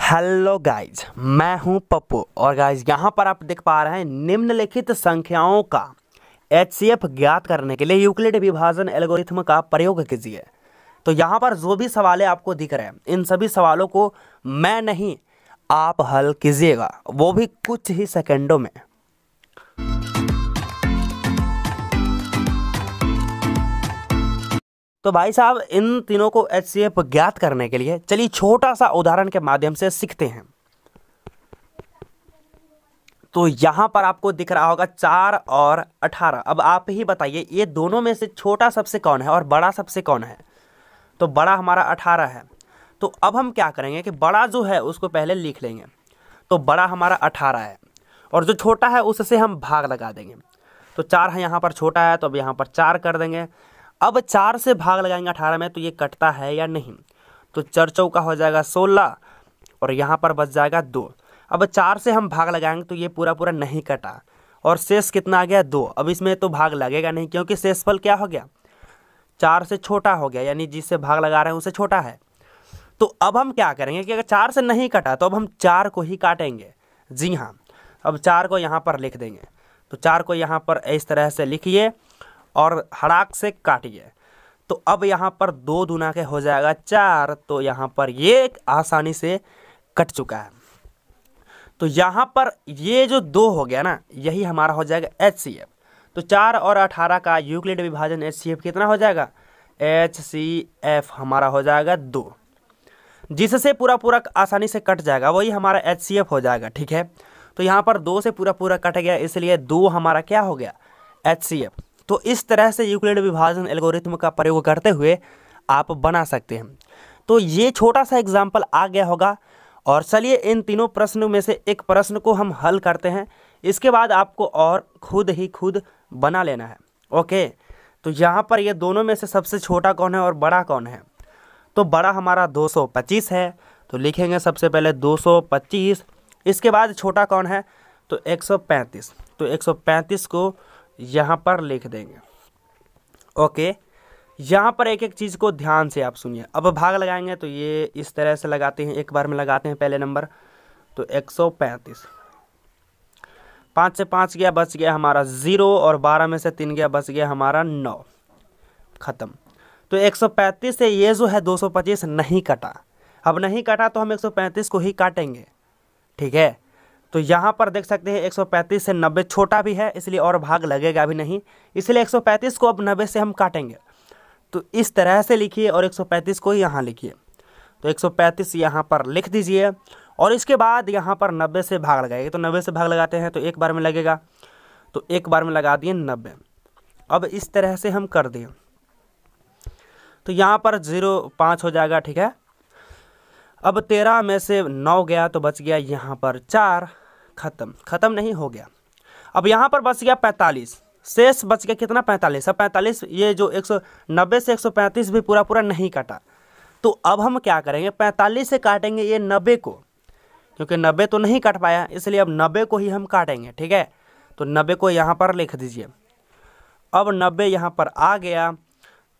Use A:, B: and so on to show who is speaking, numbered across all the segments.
A: hello guys मैं हूं पप्पू और गाइज यहां पर आप देख पा रहे हैं निम्नलिखित संख्याओं का एच ज्ञात करने के लिए यूक्लिड विभाजन एल्गोरिथम का प्रयोग कीजिए तो यहां पर जो भी सवाल आपको दिख रहे हैं इन सभी सवालों को मैं नहीं आप हल कीजिएगा वो भी कुछ ही सेकेंडों में तो भाई साहब इन तीनों को एच सी एफ ज्ञात करने के लिए चलिए छोटा सा उदाहरण के माध्यम से सीखते हैं तो यहां पर आपको दिख रहा होगा चार और अठारह अब आप ही बताइए ये दोनों में से छोटा सबसे कौन है और बड़ा सबसे कौन है तो बड़ा हमारा अठारह है तो अब हम क्या करेंगे कि बड़ा जो है उसको पहले लिख लेंगे तो बड़ा हमारा अठारह है और जो छोटा है उससे हम भाग लगा देंगे तो चार है यहाँ पर छोटा है तो अब यहाँ पर चार कर देंगे अब चार से भाग लगाएंगे अठारह में तो ये कटता है या नहीं तो चार चौका हो जाएगा सोलह और यहाँ पर बच जाएगा दो अब चार से हम भाग लगाएंगे तो ये पूरा पूरा नहीं कटा और शेष कितना आ गया दो अब इसमें तो भाग लगेगा नहीं क्योंकि शेषफल क्या हो गया चार से छोटा हो गया यानी जिससे भाग लगा रहे हैं उसे छोटा है तो अब हम क्या करेंगे कि अगर चार से नहीं कटा तो अब हम चार को ही काटेंगे जी हाँ अब चार को यहाँ पर लिख देंगे तो चार को यहाँ पर इस तरह से लिखिए और हड़ाक से काटिए तो अब यहाँ पर दो दुना के हो जाएगा चार तो यहाँ पर ये आसानी से कट चुका है तो यहाँ पर ये जो दो हो गया ना यही हमारा हो जाएगा एच सी एफ तो चार और अठारह का यूक्लिड विभाजन एच सी एफ कितना हो जाएगा एच सी एफ हमारा हो जाएगा दो जिससे पूरा पूरा आसानी से कट जाएगा वही हमारा एच सी एफ हो जाएगा ठीक है तो यहाँ पर दो से पूरा पूरा कट गया इसलिए दो हमारा क्या हो गया एच सी एफ तो इस तरह से यूक्लिड विभाजन एल्गोरिथम का प्रयोग करते हुए आप बना सकते हैं तो ये छोटा सा एग्जाम्पल आ गया होगा और चलिए इन तीनों प्रश्नों में से एक प्रश्न को हम हल करते हैं इसके बाद आपको और खुद ही खुद बना लेना है ओके तो यहाँ पर ये दोनों में से सबसे छोटा कौन है और बड़ा कौन है तो बड़ा हमारा 225 है तो लिखेंगे सबसे पहले 225 इसके बाद छोटा कौन है तो 135 तो 135 को यहाँ पर लिख देंगे ओके यहाँ पर एक एक चीज़ को ध्यान से आप सुनिए अब भाग लगाएंगे तो ये इस तरह से लगाते हैं एक बार में लगाते हैं पहले नंबर तो एक सौ पैंतीस पाँच से पाँच गया बच गया हमारा ज़ीरो और बारह में से तीन गया बच गया हमारा नौ ख़त्म तो एक सौ पैंतीस से ये जो है दो सौ पच्चीस नहीं कटा अब नहीं कटा तो हम एक सौ पैंतीस को ही काटेंगे ठीक है तो यहाँ पर देख सकते हैं 135 से 90 छोटा भी है इसलिए और भाग लगेगा भी नहीं इसलिए 135 को अब 90 से हम काटेंगे तो इस तरह से लिखिए और 135 को यहाँ लिखिए तो 135 यहाँ पर लिख दीजिए और इसके बाद यहाँ पर 90 से भाग लगाएंगे तो 90 से भाग लगाते हैं तो एक बार में लगेगा तो एक बार में लगा दिए नब्बे अब इस तरह से हम कर दिए तो यहाँ पर ज़ीरो पाँच हो जाएगा ठीक है अब तेरह में से नौ गया तो बच गया यहाँ पर चार खत्म खत्म नहीं हो गया अब यहाँ पर बच गया पैंतालीस शेष बच गया कितना पैंतालीस अब पैंतालीस ये जो एक सौ नब्बे से एक सौ पैंतीस भी पूरा पूरा नहीं काटा तो अब हम क्या करेंगे पैंतालीस से काटेंगे ये नब्बे को क्योंकि नब्बे तो नहीं काट पाया इसलिए अब नब्बे को ही हम काटेंगे ठीक है तो नब्बे को यहाँ पर लिख दीजिए अब नब्बे यहाँ पर आ गया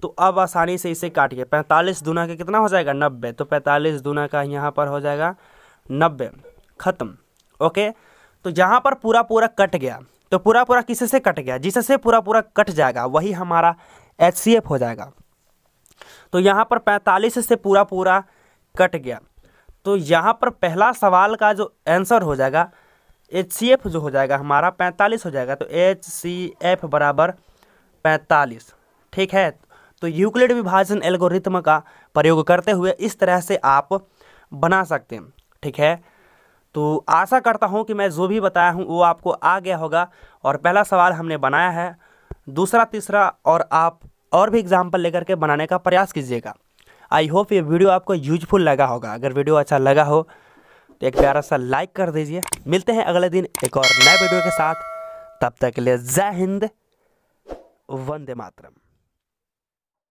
A: तो अब आसानी से इसे काटिए पैंतालीस दूना का कितना हो जाएगा नब्बे तो पैंतालीस दूना का यहाँ पर हो जाएगा नब्बे ख़त्म ओके तो यहाँ पर पूरा पूरा कट गया तो पूरा पूरा किससे कट गया जिससे पूरा पूरा कट जाएगा वही हमारा एच हो जाएगा तो यहाँ पर पैंतालीस से पूरा पूरा कट गया तो यहाँ पर पहला सवाल का जो आंसर हो जाएगा एच जो हो जाएगा हमारा पैंतालीस हो जाएगा तो एच सी एफ बराबर पैंतालीस ठीक है तो यूक्लिड विभाजन एल्गोरिथम का प्रयोग करते हुए इस तरह से आप बना सकते हैं ठीक है तो आशा करता हूं कि मैं जो भी बताया हूं वो आपको आ गया होगा और पहला सवाल हमने बनाया है दूसरा तीसरा और आप और भी एग्जाम्पल लेकर के बनाने का प्रयास कीजिएगा आई होप ये वीडियो आपको यूजफुल लगा होगा अगर वीडियो अच्छा लगा हो तो एक प्यारा सा लाइक कर दीजिए मिलते हैं अगले दिन एक और नए वीडियो के साथ तब तक के लिए जय हिंद वंदे मातरम